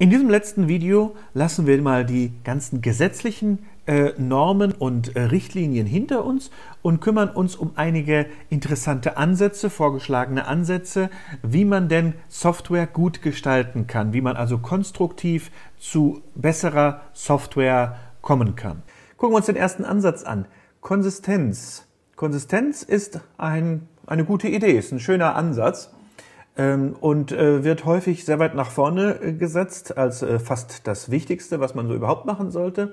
In diesem letzten Video lassen wir mal die ganzen gesetzlichen äh, Normen und äh, Richtlinien hinter uns und kümmern uns um einige interessante Ansätze, vorgeschlagene Ansätze, wie man denn Software gut gestalten kann, wie man also konstruktiv zu besserer Software kommen kann. Gucken wir uns den ersten Ansatz an. Konsistenz. Konsistenz ist ein, eine gute Idee, ist ein schöner Ansatz. Ähm, und äh, wird häufig sehr weit nach vorne äh, gesetzt als äh, fast das Wichtigste, was man so überhaupt machen sollte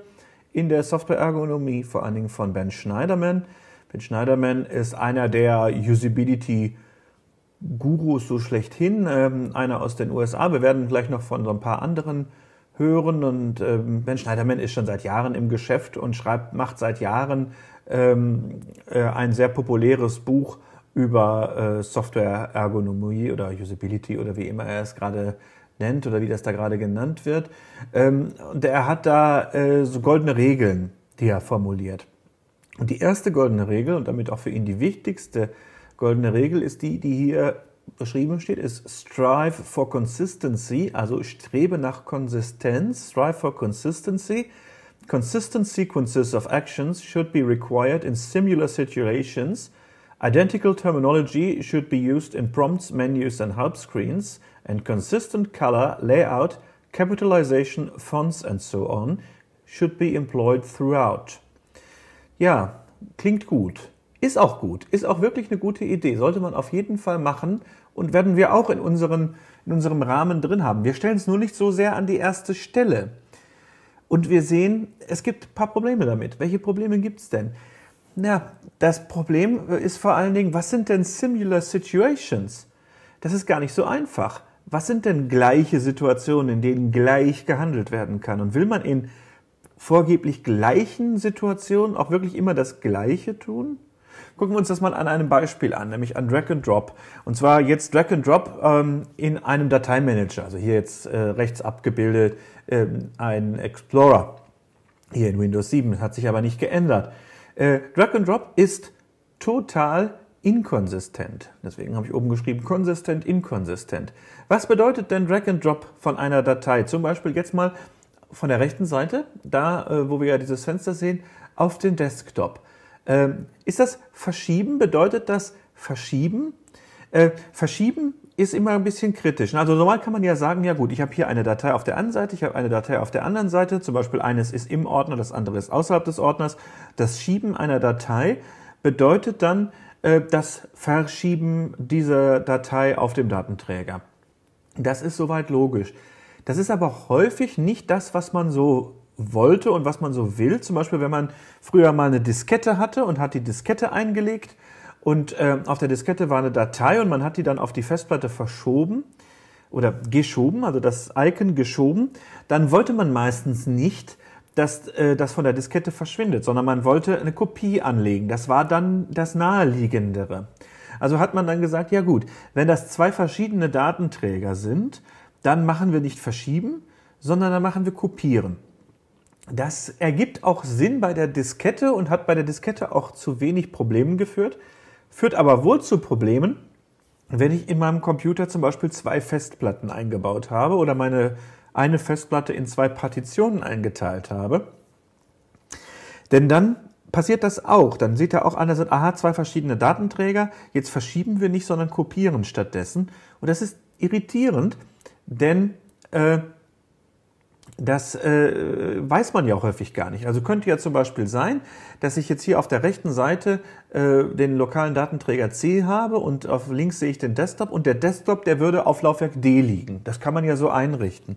in der Softwareergonomie, vor allen Dingen von Ben Schneiderman. Ben Schneiderman ist einer der Usability-Gurus so schlechthin, ähm, einer aus den USA. Wir werden gleich noch von so ein paar anderen hören und ähm, Ben Schneiderman ist schon seit Jahren im Geschäft und schreibt, macht seit Jahren ein sehr populäres Buch über äh, Software-Ergonomie oder Usability oder wie immer er es gerade nennt oder wie das da gerade genannt wird. Ähm, und er hat da äh, so goldene Regeln, die er formuliert. Und die erste goldene Regel und damit auch für ihn die wichtigste goldene Regel ist die, die hier beschrieben steht, ist Strive for Consistency, also strebe nach Konsistenz, Strive for Consistency. Consistent sequences of actions should be required in similar situations – Identical terminology should be used in prompts, menus and help screens, and consistent color, layout, capitalization, fonts and so on should be employed throughout. Ja, klingt gut. Ist auch gut. Ist auch wirklich eine gute Idee. Sollte man auf jeden Fall machen und werden wir auch in, unseren, in unserem Rahmen drin haben. Wir stellen es nur nicht so sehr an die erste Stelle. Und wir sehen, es gibt ein paar Probleme damit. Welche Probleme gibt es denn? Ja, das Problem ist vor allen Dingen, was sind denn similar situations? Das ist gar nicht so einfach. Was sind denn gleiche Situationen, in denen gleich gehandelt werden kann? Und will man in vorgeblich gleichen Situationen auch wirklich immer das Gleiche tun? Gucken wir uns das mal an einem Beispiel an, nämlich an Drag and Drop. Und zwar jetzt Drag and Drop ähm, in einem Dateimanager, also hier jetzt äh, rechts abgebildet ähm, ein Explorer hier in Windows 7, hat sich aber nicht geändert. Äh, Drag and Drop ist total inkonsistent. Deswegen habe ich oben geschrieben, konsistent, inkonsistent. Was bedeutet denn Drag and Drop von einer Datei? Zum Beispiel jetzt mal von der rechten Seite, da äh, wo wir ja dieses Fenster sehen, auf den Desktop. Ähm, ist das Verschieben? Bedeutet das Verschieben äh, verschieben ist immer ein bisschen kritisch. Also normal kann man ja sagen, ja gut, ich habe hier eine Datei auf der einen Seite, ich habe eine Datei auf der anderen Seite. Zum Beispiel eines ist im Ordner, das andere ist außerhalb des Ordners. Das Schieben einer Datei bedeutet dann äh, das Verschieben dieser Datei auf dem Datenträger. Das ist soweit logisch. Das ist aber häufig nicht das, was man so wollte und was man so will. Zum Beispiel, wenn man früher mal eine Diskette hatte und hat die Diskette eingelegt – und äh, auf der Diskette war eine Datei und man hat die dann auf die Festplatte verschoben oder geschoben, also das Icon geschoben. Dann wollte man meistens nicht, dass äh, das von der Diskette verschwindet, sondern man wollte eine Kopie anlegen. Das war dann das naheliegendere. Also hat man dann gesagt, ja gut, wenn das zwei verschiedene Datenträger sind, dann machen wir nicht verschieben, sondern dann machen wir kopieren. Das ergibt auch Sinn bei der Diskette und hat bei der Diskette auch zu wenig Problemen geführt, führt aber wohl zu Problemen, wenn ich in meinem Computer zum Beispiel zwei Festplatten eingebaut habe oder meine eine Festplatte in zwei Partitionen eingeteilt habe. Denn dann passiert das auch. Dann sieht er auch an, das sind, aha, zwei verschiedene Datenträger. Jetzt verschieben wir nicht, sondern kopieren stattdessen. Und das ist irritierend, denn äh, das äh, weiß man ja auch häufig gar nicht. Also könnte ja zum Beispiel sein, dass ich jetzt hier auf der rechten Seite äh, den lokalen Datenträger C habe und auf links sehe ich den Desktop und der Desktop, der würde auf Laufwerk D liegen. Das kann man ja so einrichten.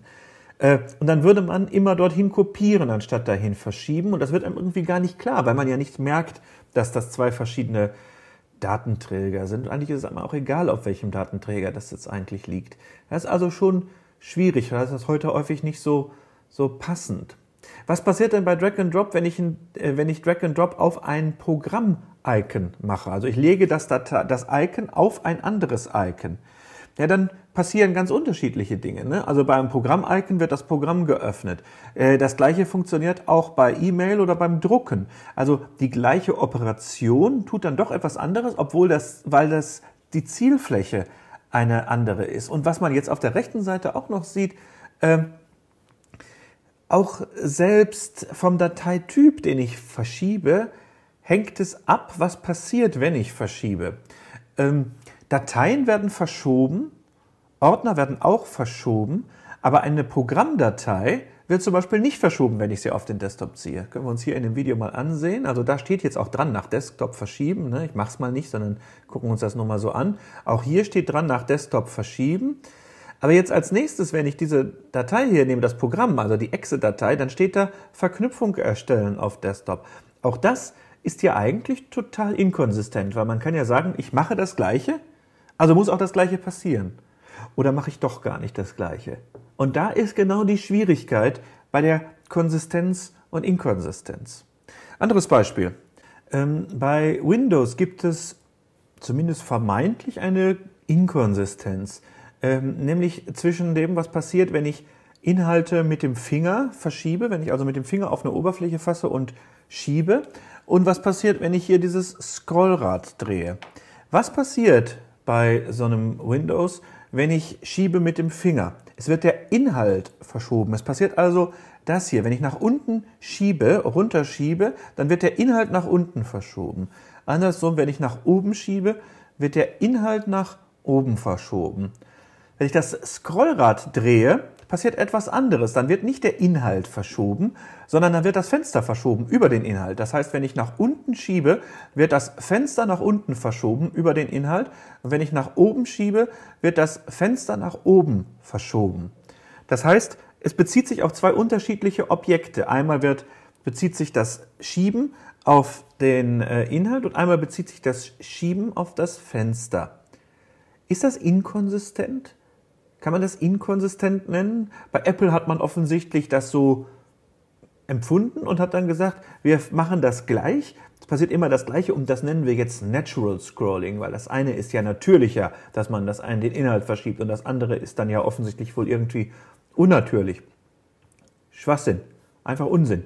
Äh, und dann würde man immer dorthin kopieren, anstatt dahin verschieben. Und das wird einem irgendwie gar nicht klar, weil man ja nicht merkt, dass das zwei verschiedene Datenträger sind. eigentlich ist es einem auch egal, auf welchem Datenträger das jetzt eigentlich liegt. Das ist also schon schwierig. weil Das heute häufig nicht so so passend. Was passiert denn bei Drag and Drop, wenn ich, ein, äh, wenn ich Drag and Drop auf ein Programm-Icon mache? Also ich lege das, das Icon auf ein anderes Icon. Ja, dann passieren ganz unterschiedliche Dinge. Ne? Also beim Programm-Icon wird das Programm geöffnet. Äh, das gleiche funktioniert auch bei E-Mail oder beim Drucken. Also die gleiche Operation tut dann doch etwas anderes, obwohl das, weil das die Zielfläche eine andere ist. Und was man jetzt auf der rechten Seite auch noch sieht, ähm, auch selbst vom Dateityp, den ich verschiebe, hängt es ab, was passiert, wenn ich verschiebe. Ähm, Dateien werden verschoben, Ordner werden auch verschoben, aber eine Programmdatei wird zum Beispiel nicht verschoben, wenn ich sie auf den Desktop ziehe. Können wir uns hier in dem Video mal ansehen. Also da steht jetzt auch dran, nach Desktop verschieben. Ne? Ich mache es mal nicht, sondern gucken uns das nur mal so an. Auch hier steht dran, nach Desktop verschieben. Aber jetzt als nächstes, wenn ich diese Datei hier nehme, das Programm, also die Exe-Datei, dann steht da Verknüpfung erstellen auf Desktop. Auch das ist ja eigentlich total inkonsistent, weil man kann ja sagen, ich mache das Gleiche, also muss auch das Gleiche passieren. Oder mache ich doch gar nicht das Gleiche? Und da ist genau die Schwierigkeit bei der Konsistenz und Inkonsistenz. Anderes Beispiel. Ähm, bei Windows gibt es zumindest vermeintlich eine Inkonsistenz ähm, nämlich zwischen dem, was passiert, wenn ich Inhalte mit dem Finger verschiebe, wenn ich also mit dem Finger auf eine Oberfläche fasse und schiebe, und was passiert, wenn ich hier dieses Scrollrad drehe. Was passiert bei so einem Windows, wenn ich schiebe mit dem Finger? Es wird der Inhalt verschoben. Es passiert also das hier. Wenn ich nach unten schiebe, runterschiebe, dann wird der Inhalt nach unten verschoben. Andersrum, wenn ich nach oben schiebe, wird der Inhalt nach oben verschoben. Wenn ich das Scrollrad drehe, passiert etwas anderes. Dann wird nicht der Inhalt verschoben, sondern dann wird das Fenster verschoben über den Inhalt. Das heißt, wenn ich nach unten schiebe, wird das Fenster nach unten verschoben über den Inhalt. Und wenn ich nach oben schiebe, wird das Fenster nach oben verschoben. Das heißt, es bezieht sich auf zwei unterschiedliche Objekte. Einmal wird, bezieht sich das Schieben auf den äh, Inhalt und einmal bezieht sich das Schieben auf das Fenster. Ist das inkonsistent? Kann man das inkonsistent nennen? Bei Apple hat man offensichtlich das so empfunden und hat dann gesagt, wir machen das gleich. Es passiert immer das Gleiche und das nennen wir jetzt Natural Scrolling, weil das eine ist ja natürlicher, dass man das einen den Inhalt verschiebt und das andere ist dann ja offensichtlich wohl irgendwie unnatürlich. Schwachsinn, einfach Unsinn.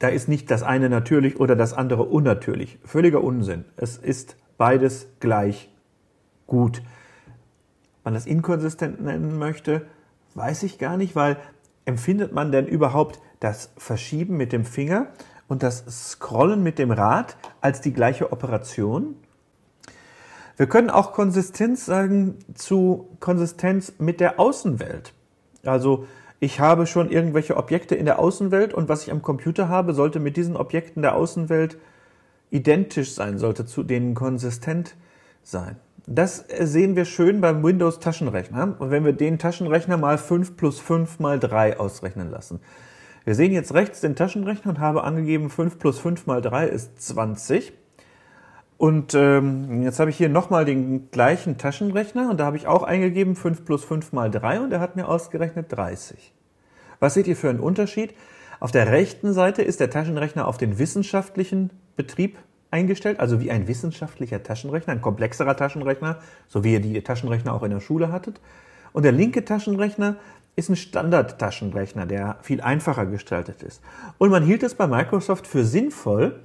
Da ist nicht das eine natürlich oder das andere unnatürlich. Völliger Unsinn. Es ist beides gleich gut man das inkonsistent nennen möchte, weiß ich gar nicht, weil empfindet man denn überhaupt das Verschieben mit dem Finger und das Scrollen mit dem Rad als die gleiche Operation? Wir können auch Konsistenz sagen zu Konsistenz mit der Außenwelt. Also ich habe schon irgendwelche Objekte in der Außenwelt und was ich am Computer habe, sollte mit diesen Objekten der Außenwelt identisch sein, sollte zu denen konsistent sein. Das sehen wir schön beim Windows Taschenrechner. Und wenn wir den Taschenrechner mal 5 plus 5 mal 3 ausrechnen lassen. Wir sehen jetzt rechts den Taschenrechner und habe angegeben 5 plus 5 mal 3 ist 20. Und ähm, jetzt habe ich hier nochmal den gleichen Taschenrechner und da habe ich auch eingegeben 5 plus 5 mal 3 und er hat mir ausgerechnet 30. Was seht ihr für einen Unterschied? Auf der rechten Seite ist der Taschenrechner auf den wissenschaftlichen Betrieb eingestellt, also wie ein wissenschaftlicher Taschenrechner, ein komplexerer Taschenrechner, so wie ihr die Taschenrechner auch in der Schule hattet. Und der linke Taschenrechner ist ein Standard-Taschenrechner, der viel einfacher gestaltet ist. Und man hielt es bei Microsoft für sinnvoll,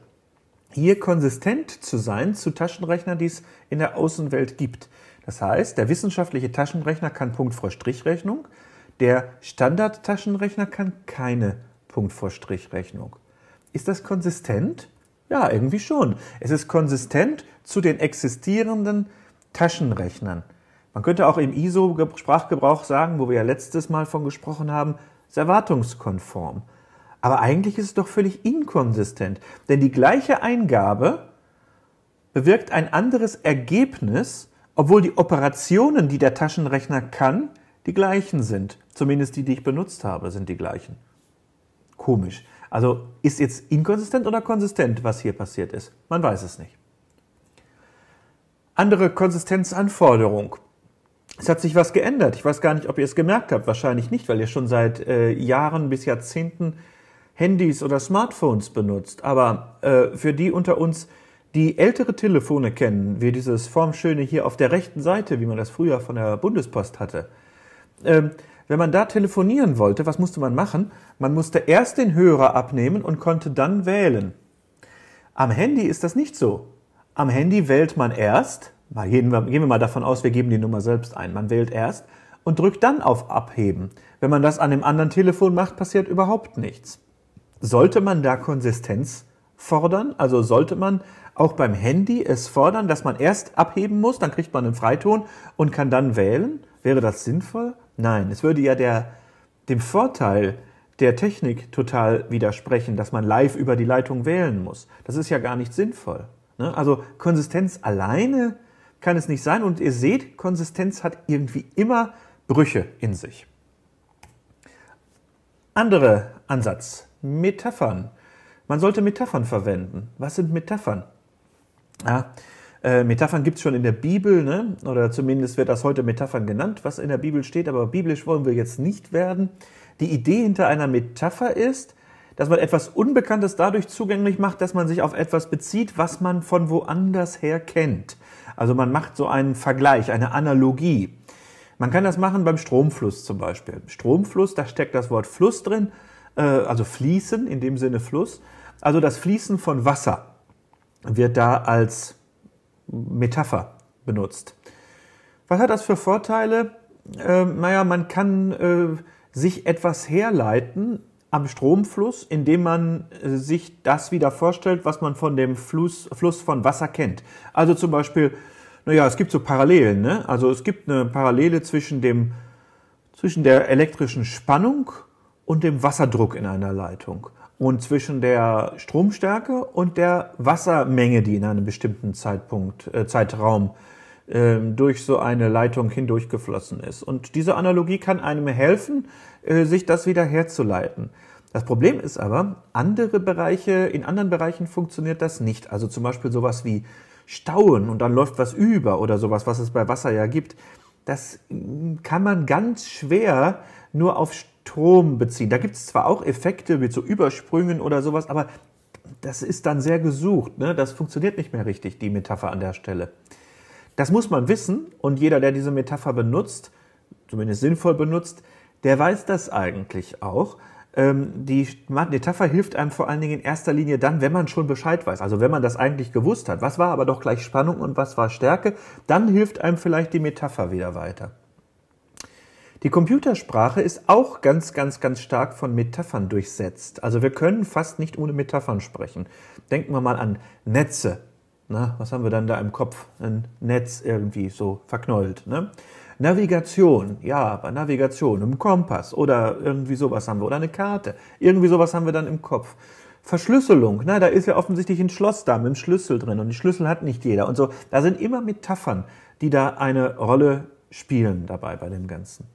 hier konsistent zu sein zu Taschenrechnern, die es in der Außenwelt gibt. Das heißt, der wissenschaftliche Taschenrechner kann Punkt vor Strichrechnung, der Standard-Taschenrechner kann keine Punkt vor Strichrechnung. Ist das konsistent? Ja, irgendwie schon. Es ist konsistent zu den existierenden Taschenrechnern. Man könnte auch im ISO-Sprachgebrauch sagen, wo wir ja letztes Mal von gesprochen haben, ist erwartungskonform. Aber eigentlich ist es doch völlig inkonsistent, denn die gleiche Eingabe bewirkt ein anderes Ergebnis, obwohl die Operationen, die der Taschenrechner kann, die gleichen sind. Zumindest die, die ich benutzt habe, sind die gleichen. Komisch. Also ist jetzt inkonsistent oder konsistent, was hier passiert ist? Man weiß es nicht. Andere Konsistenzanforderung. Es hat sich was geändert. Ich weiß gar nicht, ob ihr es gemerkt habt. Wahrscheinlich nicht, weil ihr schon seit äh, Jahren bis Jahrzehnten Handys oder Smartphones benutzt. Aber äh, für die unter uns, die ältere Telefone kennen, wie dieses Formschöne hier auf der rechten Seite, wie man das früher von der Bundespost hatte, ähm, wenn man da telefonieren wollte, was musste man machen? Man musste erst den Hörer abnehmen und konnte dann wählen. Am Handy ist das nicht so. Am Handy wählt man erst, mal gehen wir, gehen wir mal davon aus, wir geben die Nummer selbst ein, man wählt erst und drückt dann auf Abheben. Wenn man das an dem anderen Telefon macht, passiert überhaupt nichts. Sollte man da Konsistenz fordern? Also sollte man auch beim Handy es fordern, dass man erst abheben muss, dann kriegt man einen Freiton und kann dann wählen? Wäre das sinnvoll? Nein, es würde ja der, dem Vorteil der Technik total widersprechen, dass man live über die Leitung wählen muss. Das ist ja gar nicht sinnvoll. Ne? Also Konsistenz alleine kann es nicht sein. Und ihr seht, Konsistenz hat irgendwie immer Brüche in sich. Anderer Ansatz, Metaphern. Man sollte Metaphern verwenden. Was sind Metaphern? Ja, äh, Metaphern gibt es schon in der Bibel, ne? oder zumindest wird das heute Metaphern genannt, was in der Bibel steht, aber biblisch wollen wir jetzt nicht werden. Die Idee hinter einer Metapher ist, dass man etwas Unbekanntes dadurch zugänglich macht, dass man sich auf etwas bezieht, was man von woanders her kennt. Also man macht so einen Vergleich, eine Analogie. Man kann das machen beim Stromfluss zum Beispiel. Stromfluss, da steckt das Wort Fluss drin, äh, also fließen, in dem Sinne Fluss. Also das Fließen von Wasser wird da als Metapher benutzt. Was hat das für Vorteile? Ähm, naja, man kann äh, sich etwas herleiten am Stromfluss, indem man äh, sich das wieder vorstellt, was man von dem Fluss, Fluss von Wasser kennt. Also zum Beispiel, naja, es gibt so Parallelen. Ne? Also es gibt eine Parallele zwischen, dem, zwischen der elektrischen Spannung und dem Wasserdruck in einer Leitung und zwischen der Stromstärke und der Wassermenge, die in einem bestimmten Zeitpunkt, äh, Zeitraum äh, durch so eine Leitung hindurchgeflossen ist. Und diese Analogie kann einem helfen, äh, sich das wieder herzuleiten. Das Problem ist aber, andere Bereiche, in anderen Bereichen funktioniert das nicht. Also zum Beispiel sowas wie Stauen und dann läuft was über oder sowas, was es bei Wasser ja gibt. Das mm, kann man ganz schwer nur auf Strom beziehen. Da gibt es zwar auch Effekte mit so Übersprüngen oder sowas, aber das ist dann sehr gesucht. Ne? Das funktioniert nicht mehr richtig, die Metapher an der Stelle. Das muss man wissen und jeder, der diese Metapher benutzt, zumindest sinnvoll benutzt, der weiß das eigentlich auch. Ähm, die Metapher hilft einem vor allen Dingen in erster Linie dann, wenn man schon Bescheid weiß, also wenn man das eigentlich gewusst hat. Was war aber doch gleich Spannung und was war Stärke, dann hilft einem vielleicht die Metapher wieder weiter. Die Computersprache ist auch ganz, ganz, ganz stark von Metaphern durchsetzt. Also wir können fast nicht ohne Metaphern sprechen. Denken wir mal an Netze. Na, ne? was haben wir dann da im Kopf? Ein Netz irgendwie so verknäult. Ne? Navigation, ja, bei Navigation, im Kompass oder irgendwie sowas haben wir, oder eine Karte. Irgendwie sowas haben wir dann im Kopf. Verschlüsselung, na, da ist ja offensichtlich ein Schloss da mit einem Schlüssel drin und die Schlüssel hat nicht jeder und so. Da sind immer Metaphern, die da eine Rolle spielen dabei bei dem Ganzen.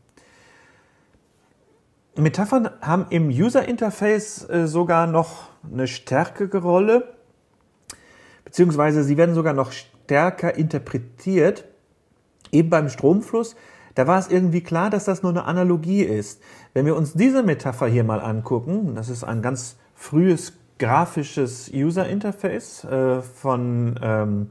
Metaphern haben im User-Interface äh, sogar noch eine stärkere Rolle, beziehungsweise sie werden sogar noch stärker interpretiert. Eben beim Stromfluss, da war es irgendwie klar, dass das nur eine Analogie ist. Wenn wir uns diese Metapher hier mal angucken, das ist ein ganz frühes grafisches User-Interface äh, von ähm,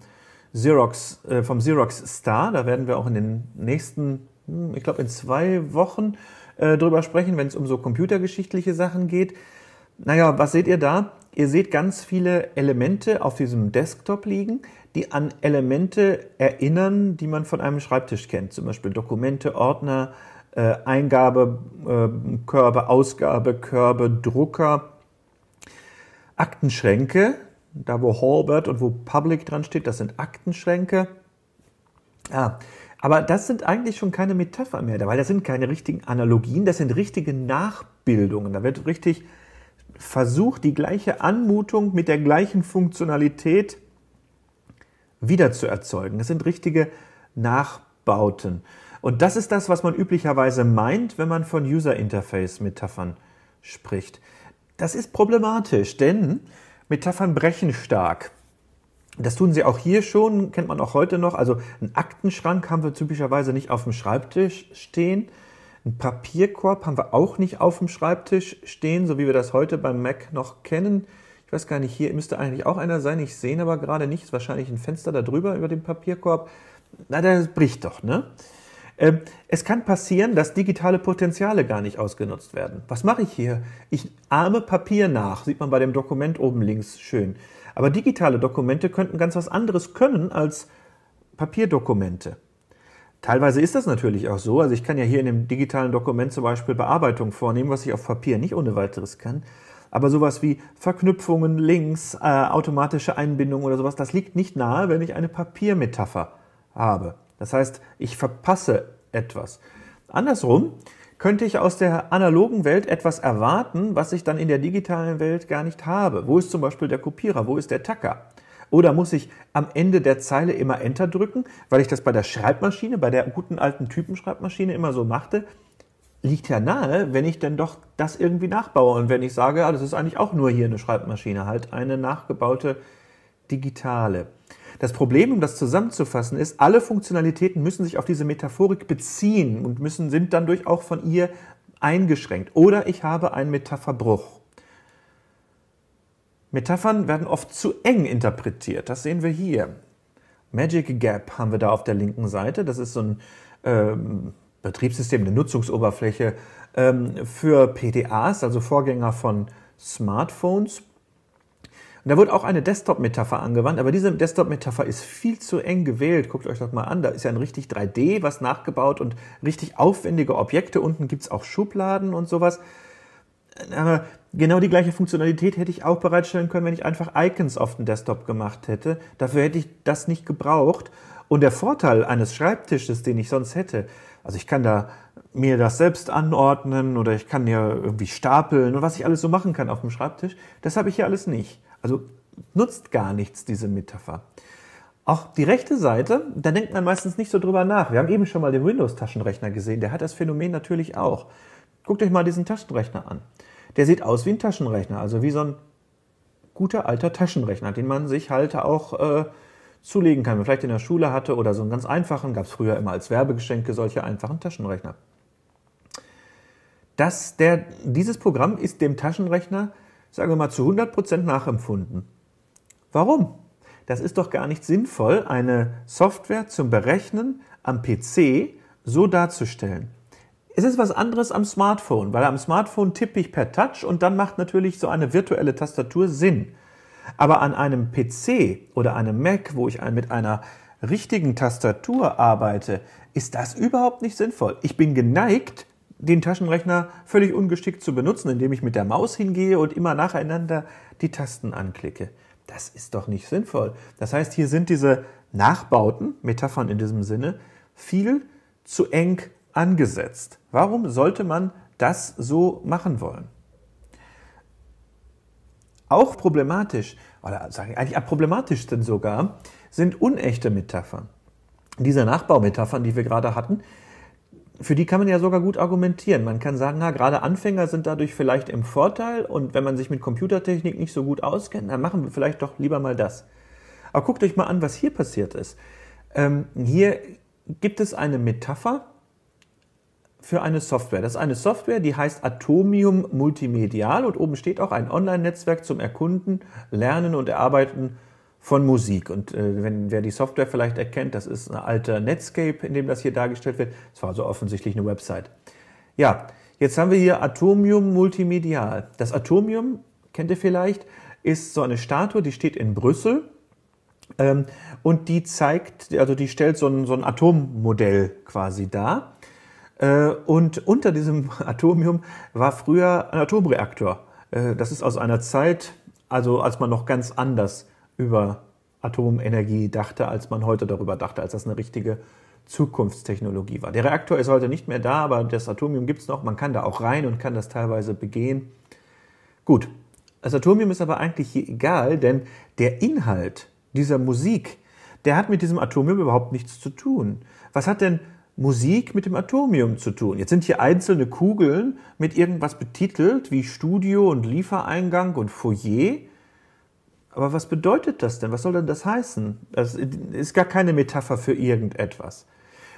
Xerox, äh, vom Xerox Star, da werden wir auch in den nächsten, hm, ich glaube in zwei Wochen, äh, drüber sprechen, wenn es um so computergeschichtliche Sachen geht. Naja, was seht ihr da? Ihr seht ganz viele Elemente auf diesem Desktop liegen, die an Elemente erinnern, die man von einem Schreibtisch kennt. Zum Beispiel Dokumente, Ordner, äh, Eingabekörbe, äh, Ausgabekörbe, Drucker, Aktenschränke. Da, wo Halbert und wo Public dran steht, das sind Aktenschränke. Ah, aber das sind eigentlich schon keine Metapher mehr, weil das sind keine richtigen Analogien, das sind richtige Nachbildungen. Da wird richtig versucht, die gleiche Anmutung mit der gleichen Funktionalität wiederzuerzeugen. Das sind richtige Nachbauten. Und das ist das, was man üblicherweise meint, wenn man von User Interface Metaphern spricht. Das ist problematisch, denn Metaphern brechen stark. Das tun sie auch hier schon, kennt man auch heute noch. Also einen Aktenschrank haben wir typischerweise nicht auf dem Schreibtisch stehen. Ein Papierkorb haben wir auch nicht auf dem Schreibtisch stehen, so wie wir das heute beim Mac noch kennen. Ich weiß gar nicht, hier müsste eigentlich auch einer sein. Ich sehe ihn aber gerade nicht. Ist wahrscheinlich ein Fenster da drüber über dem Papierkorb. Na, das bricht doch, ne? Ähm, es kann passieren, dass digitale Potenziale gar nicht ausgenutzt werden. Was mache ich hier? Ich arme Papier nach, sieht man bei dem Dokument oben links schön. Aber digitale Dokumente könnten ganz was anderes können als Papierdokumente. Teilweise ist das natürlich auch so. Also ich kann ja hier in dem digitalen Dokument zum Beispiel Bearbeitung vornehmen, was ich auf Papier nicht ohne weiteres kann. Aber sowas wie Verknüpfungen, Links, äh, automatische Einbindung oder sowas, das liegt nicht nahe, wenn ich eine Papiermetapher habe. Das heißt, ich verpasse etwas. Andersrum könnte ich aus der analogen Welt etwas erwarten, was ich dann in der digitalen Welt gar nicht habe. Wo ist zum Beispiel der Kopierer? Wo ist der Tacker? Oder muss ich am Ende der Zeile immer Enter drücken, weil ich das bei der Schreibmaschine, bei der guten alten Typenschreibmaschine immer so machte? Liegt ja nahe, wenn ich denn doch das irgendwie nachbaue und wenn ich sage, ah, das ist eigentlich auch nur hier eine Schreibmaschine, halt eine nachgebaute digitale. Das Problem, um das zusammenzufassen, ist, alle Funktionalitäten müssen sich auf diese Metaphorik beziehen und müssen, sind dann auch von ihr eingeschränkt. Oder ich habe einen Metapherbruch. Metaphern werden oft zu eng interpretiert. Das sehen wir hier. Magic Gap haben wir da auf der linken Seite. Das ist so ein ähm, Betriebssystem, eine Nutzungsoberfläche ähm, für PDAs, also Vorgänger von Smartphones, und da wird auch eine Desktop-Metapher angewandt, aber diese Desktop-Metapher ist viel zu eng gewählt. Guckt euch das mal an. Da ist ja ein richtig 3D was nachgebaut und richtig aufwendige Objekte. Unten gibt es auch Schubladen und sowas. Aber genau die gleiche Funktionalität hätte ich auch bereitstellen können, wenn ich einfach Icons auf den Desktop gemacht hätte. Dafür hätte ich das nicht gebraucht. Und der Vorteil eines Schreibtisches, den ich sonst hätte, also ich kann da mir das selbst anordnen oder ich kann ja irgendwie stapeln und was ich alles so machen kann auf dem Schreibtisch, das habe ich hier alles nicht. Also nutzt gar nichts diese Metapher. Auch die rechte Seite, da denkt man meistens nicht so drüber nach. Wir haben eben schon mal den Windows-Taschenrechner gesehen, der hat das Phänomen natürlich auch. Guckt euch mal diesen Taschenrechner an. Der sieht aus wie ein Taschenrechner, also wie so ein guter alter Taschenrechner, den man sich halt auch äh, zulegen kann, man vielleicht in der Schule hatte oder so einen ganz einfachen, gab es früher immer als Werbegeschenke solche einfachen Taschenrechner. Das, der, dieses Programm ist dem Taschenrechner sagen wir mal, zu 100 nachempfunden. Warum? Das ist doch gar nicht sinnvoll, eine Software zum Berechnen am PC so darzustellen. Es ist was anderes am Smartphone, weil am Smartphone tippe ich per Touch und dann macht natürlich so eine virtuelle Tastatur Sinn. Aber an einem PC oder einem Mac, wo ich mit einer richtigen Tastatur arbeite, ist das überhaupt nicht sinnvoll. Ich bin geneigt, den Taschenrechner völlig ungeschickt zu benutzen, indem ich mit der Maus hingehe und immer nacheinander die Tasten anklicke. Das ist doch nicht sinnvoll. Das heißt, hier sind diese Nachbauten, Metaphern in diesem Sinne, viel zu eng angesetzt. Warum sollte man das so machen wollen? Auch problematisch, oder sagen wir eigentlich am problematischsten sogar, sind unechte Metaphern. Diese Nachbaumetaphern, die wir gerade hatten, für die kann man ja sogar gut argumentieren. Man kann sagen, na, gerade Anfänger sind dadurch vielleicht im Vorteil und wenn man sich mit Computertechnik nicht so gut auskennt, dann machen wir vielleicht doch lieber mal das. Aber guckt euch mal an, was hier passiert ist. Ähm, hier gibt es eine Metapher für eine Software. Das ist eine Software, die heißt Atomium Multimedial und oben steht auch ein Online-Netzwerk zum Erkunden, Lernen und Erarbeiten von Musik. Und äh, wenn wer die Software vielleicht erkennt, das ist ein alter Netscape, in dem das hier dargestellt wird. Es war also offensichtlich eine Website. Ja, jetzt haben wir hier Atomium Multimedial. Das Atomium, kennt ihr vielleicht, ist so eine Statue, die steht in Brüssel ähm, und die zeigt, also die stellt so ein, so ein Atommodell quasi dar. Äh, und unter diesem Atomium war früher ein Atomreaktor. Äh, das ist aus einer Zeit, also als man noch ganz anders über Atomenergie dachte, als man heute darüber dachte, als das eine richtige Zukunftstechnologie war. Der Reaktor ist heute nicht mehr da, aber das Atomium gibt es noch. Man kann da auch rein und kann das teilweise begehen. Gut, das Atomium ist aber eigentlich hier egal, denn der Inhalt dieser Musik, der hat mit diesem Atomium überhaupt nichts zu tun. Was hat denn Musik mit dem Atomium zu tun. Jetzt sind hier einzelne Kugeln mit irgendwas betitelt wie Studio und Liefereingang und Foyer, aber was bedeutet das denn? Was soll denn das heißen? Das ist gar keine Metapher für irgendetwas.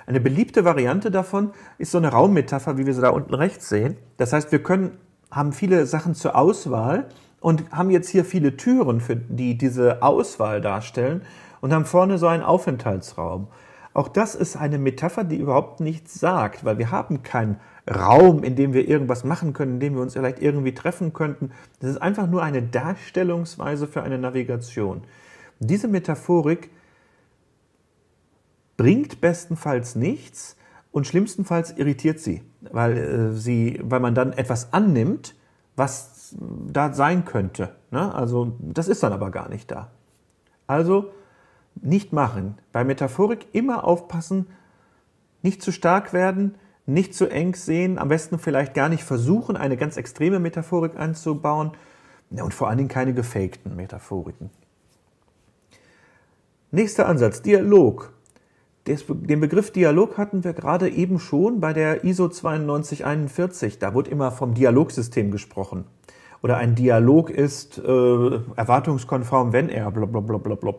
Eine beliebte Variante davon ist so eine Raummetapher, wie wir sie da unten rechts sehen. Das heißt, wir können, haben viele Sachen zur Auswahl und haben jetzt hier viele Türen, für die diese Auswahl darstellen und haben vorne so einen Aufenthaltsraum. Auch das ist eine Metapher, die überhaupt nichts sagt, weil wir haben keinen Raum, in dem wir irgendwas machen können, in dem wir uns vielleicht irgendwie treffen könnten. Das ist einfach nur eine Darstellungsweise für eine Navigation. Diese Metaphorik bringt bestenfalls nichts und schlimmstenfalls irritiert sie, weil, äh, sie, weil man dann etwas annimmt, was da sein könnte. Ne? Also das ist dann aber gar nicht da. Also nicht machen. Bei Metaphorik immer aufpassen, nicht zu stark werden, nicht zu eng sehen, am besten vielleicht gar nicht versuchen, eine ganz extreme Metaphorik einzubauen ja, und vor allen Dingen keine gefakten Metaphoriken. Nächster Ansatz, Dialog. Des, den Begriff Dialog hatten wir gerade eben schon bei der ISO 9241. Da wurde immer vom Dialogsystem gesprochen. Oder ein Dialog ist äh, erwartungskonform, wenn er blablabla.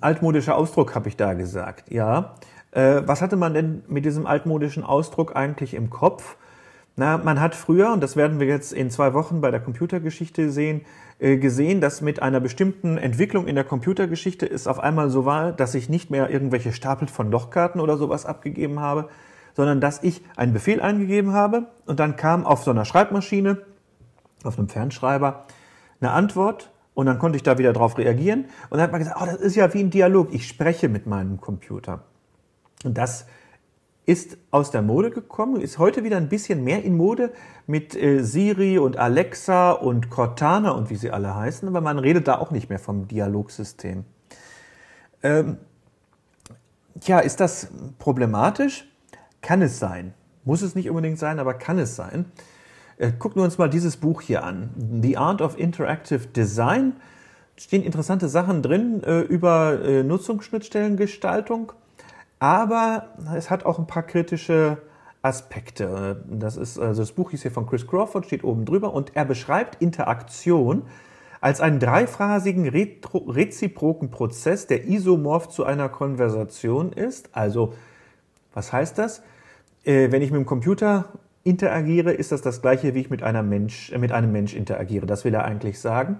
Altmodischer Ausdruck habe ich da gesagt. Ja, äh, was hatte man denn mit diesem altmodischen Ausdruck eigentlich im Kopf? Na, man hat früher, und das werden wir jetzt in zwei Wochen bei der Computergeschichte sehen, äh, gesehen, dass mit einer bestimmten Entwicklung in der Computergeschichte es auf einmal so war, dass ich nicht mehr irgendwelche Stapel von Lochkarten oder sowas abgegeben habe, sondern dass ich einen Befehl eingegeben habe und dann kam auf so einer Schreibmaschine, auf einem Fernschreiber, eine Antwort und dann konnte ich da wieder drauf reagieren und dann hat man gesagt, oh, das ist ja wie ein Dialog, ich spreche mit meinem Computer. Und das ist aus der Mode gekommen, ist heute wieder ein bisschen mehr in Mode mit äh, Siri und Alexa und Cortana und wie sie alle heißen, aber man redet da auch nicht mehr vom Dialogsystem. Ähm, tja, ist das problematisch? Kann es sein. Muss es nicht unbedingt sein, aber kann es sein. Äh, gucken wir uns mal dieses Buch hier an. The Art of Interactive Design. Stehen interessante Sachen drin äh, über äh, Nutzungsschnittstellengestaltung aber es hat auch ein paar kritische Aspekte. Das ist also das Buch hieß hier von Chris Crawford, steht oben drüber und er beschreibt Interaktion als einen dreiphasigen retro, reziproken Prozess, der isomorph zu einer Konversation ist. Also, was heißt das? Äh, wenn ich mit dem Computer interagiere, ist das das gleiche, wie ich mit, einer Mensch, äh, mit einem Mensch interagiere. Das will er eigentlich sagen.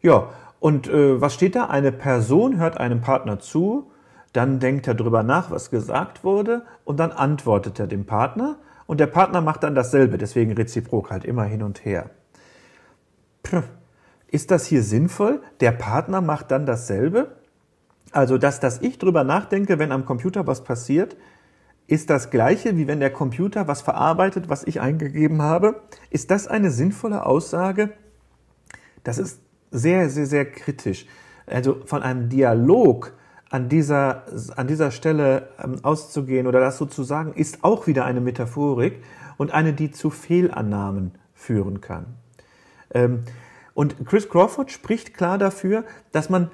Ja, und äh, was steht da? Eine Person hört einem Partner zu, dann denkt er drüber nach, was gesagt wurde, und dann antwortet er dem Partner, und der Partner macht dann dasselbe, deswegen reziprok halt immer hin und her. Ist das hier sinnvoll? Der Partner macht dann dasselbe? Also, dass, dass ich drüber nachdenke, wenn am Computer was passiert, ist das gleiche, wie wenn der Computer was verarbeitet, was ich eingegeben habe. Ist das eine sinnvolle Aussage? Das ist sehr, sehr, sehr kritisch. Also von einem Dialog an dieser, an dieser Stelle ähm, auszugehen oder das so zu sagen, ist auch wieder eine Metaphorik und eine, die zu Fehlannahmen führen kann. Ähm, und Chris Crawford spricht klar dafür, dass man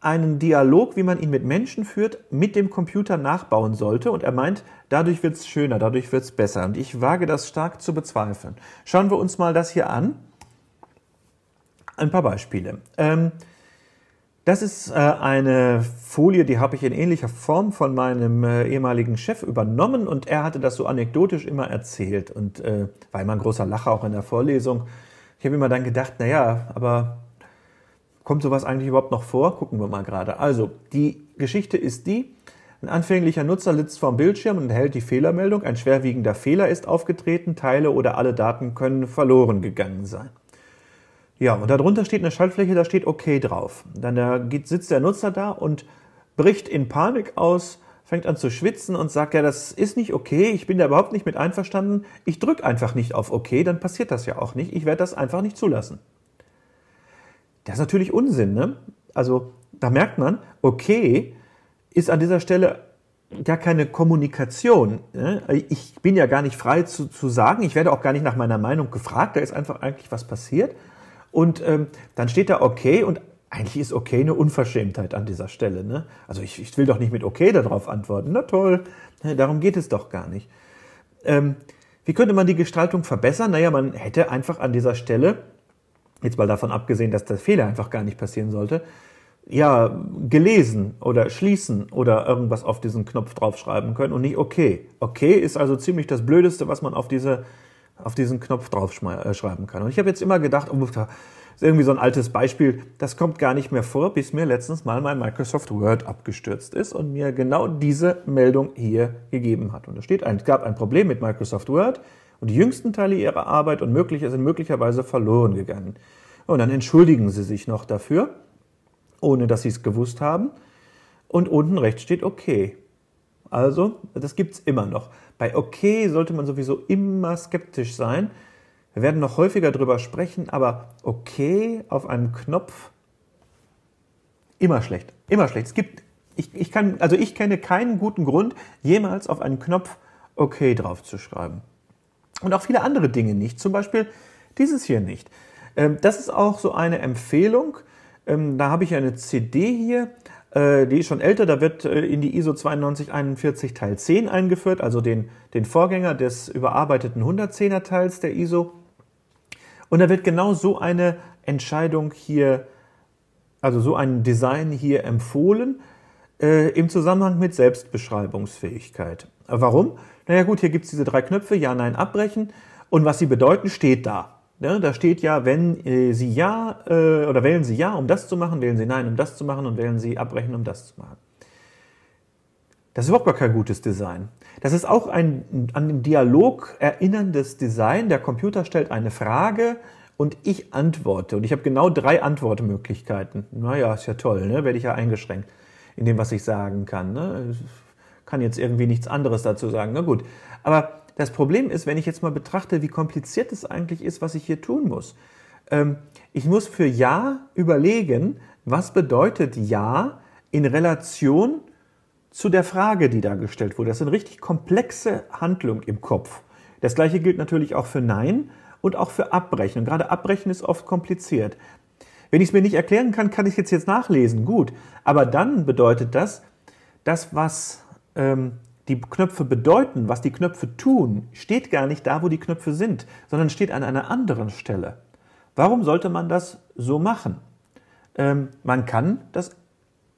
einen Dialog, wie man ihn mit Menschen führt, mit dem Computer nachbauen sollte. Und er meint, dadurch wird es schöner, dadurch wird es besser. Und ich wage das stark zu bezweifeln. Schauen wir uns mal das hier an. Ein paar Beispiele. Ähm, das ist äh, eine Folie, die habe ich in ähnlicher Form von meinem äh, ehemaligen Chef übernommen und er hatte das so anekdotisch immer erzählt und äh, war immer ein großer Lacher auch in der Vorlesung. Ich habe immer dann gedacht, naja, aber kommt sowas eigentlich überhaupt noch vor? Gucken wir mal gerade. Also, die Geschichte ist die, ein anfänglicher Nutzer sitzt vorm Bildschirm und hält die Fehlermeldung, ein schwerwiegender Fehler ist aufgetreten, Teile oder alle Daten können verloren gegangen sein. Ja, und darunter steht eine Schaltfläche, da steht OK drauf. Dann da geht, sitzt der Nutzer da und bricht in Panik aus, fängt an zu schwitzen und sagt, ja, das ist nicht okay, ich bin da überhaupt nicht mit einverstanden, ich drücke einfach nicht auf OK, dann passiert das ja auch nicht, ich werde das einfach nicht zulassen. Das ist natürlich Unsinn, ne? Also da merkt man, okay, ist an dieser Stelle gar keine Kommunikation. Ne? Ich bin ja gar nicht frei zu, zu sagen, ich werde auch gar nicht nach meiner Meinung gefragt, da ist einfach eigentlich was passiert. Und ähm, dann steht da okay und eigentlich ist okay eine Unverschämtheit an dieser Stelle. Ne? Also ich, ich will doch nicht mit okay darauf antworten. Na toll, darum geht es doch gar nicht. Ähm, wie könnte man die Gestaltung verbessern? Naja, man hätte einfach an dieser Stelle, jetzt mal davon abgesehen, dass der Fehler einfach gar nicht passieren sollte, ja, gelesen oder schließen oder irgendwas auf diesen Knopf draufschreiben können und nicht okay. Okay ist also ziemlich das Blödeste, was man auf diese auf diesen Knopf draufschreiben äh, kann. Und ich habe jetzt immer gedacht, oh, das ist irgendwie so ein altes Beispiel, das kommt gar nicht mehr vor, bis mir letztens mal mein Microsoft Word abgestürzt ist und mir genau diese Meldung hier gegeben hat. Und da steht, es gab ein Problem mit Microsoft Word und die jüngsten Teile ihrer Arbeit und möglich, sind möglicherweise verloren gegangen. Und dann entschuldigen sie sich noch dafür, ohne dass sie es gewusst haben. Und unten rechts steht okay. Also, das gibt es immer noch. Bei okay sollte man sowieso immer skeptisch sein. Wir werden noch häufiger darüber sprechen, aber okay auf einem Knopf immer schlecht. Immer schlecht. Es gibt, ich, ich kann, also ich kenne keinen guten Grund, jemals auf einen Knopf okay draufzuschreiben. Und auch viele andere Dinge nicht. Zum Beispiel dieses hier nicht. Ähm, das ist auch so eine Empfehlung. Ähm, da habe ich eine CD hier äh, die ist schon älter, da wird äh, in die ISO 9241 Teil 10 eingeführt, also den, den Vorgänger des überarbeiteten 110er Teils der ISO. Und da wird genau so eine Entscheidung hier, also so ein Design hier empfohlen, äh, im Zusammenhang mit Selbstbeschreibungsfähigkeit. Warum? Naja gut, hier gibt es diese drei Knöpfe, ja, nein, abbrechen. Und was sie bedeuten, steht da. Ne, da steht ja, wenn äh, Sie ja äh, oder wählen Sie ja, um das zu machen, wählen Sie nein, um das zu machen und wählen Sie abbrechen, um das zu machen. Das ist überhaupt gar kein gutes Design. Das ist auch ein an den Dialog erinnerndes Design. Der Computer stellt eine Frage und ich antworte. Und ich habe genau drei Antwortmöglichkeiten. Naja, ist ja toll, ne? werde ich ja eingeschränkt in dem, was ich sagen kann. Ne? Ich kann jetzt irgendwie nichts anderes dazu sagen. Na gut. Aber das Problem ist, wenn ich jetzt mal betrachte, wie kompliziert es eigentlich ist, was ich hier tun muss. Ähm, ich muss für Ja überlegen, was bedeutet Ja in Relation zu der Frage, die da gestellt wurde. Das ist eine richtig komplexe Handlung im Kopf. Das gleiche gilt natürlich auch für Nein und auch für Abbrechen. Und gerade Abbrechen ist oft kompliziert. Wenn ich es mir nicht erklären kann, kann ich es jetzt nachlesen. Gut, aber dann bedeutet das, das was ähm, die Knöpfe bedeuten, was die Knöpfe tun, steht gar nicht da, wo die Knöpfe sind, sondern steht an einer anderen Stelle. Warum sollte man das so machen? Ähm, man kann das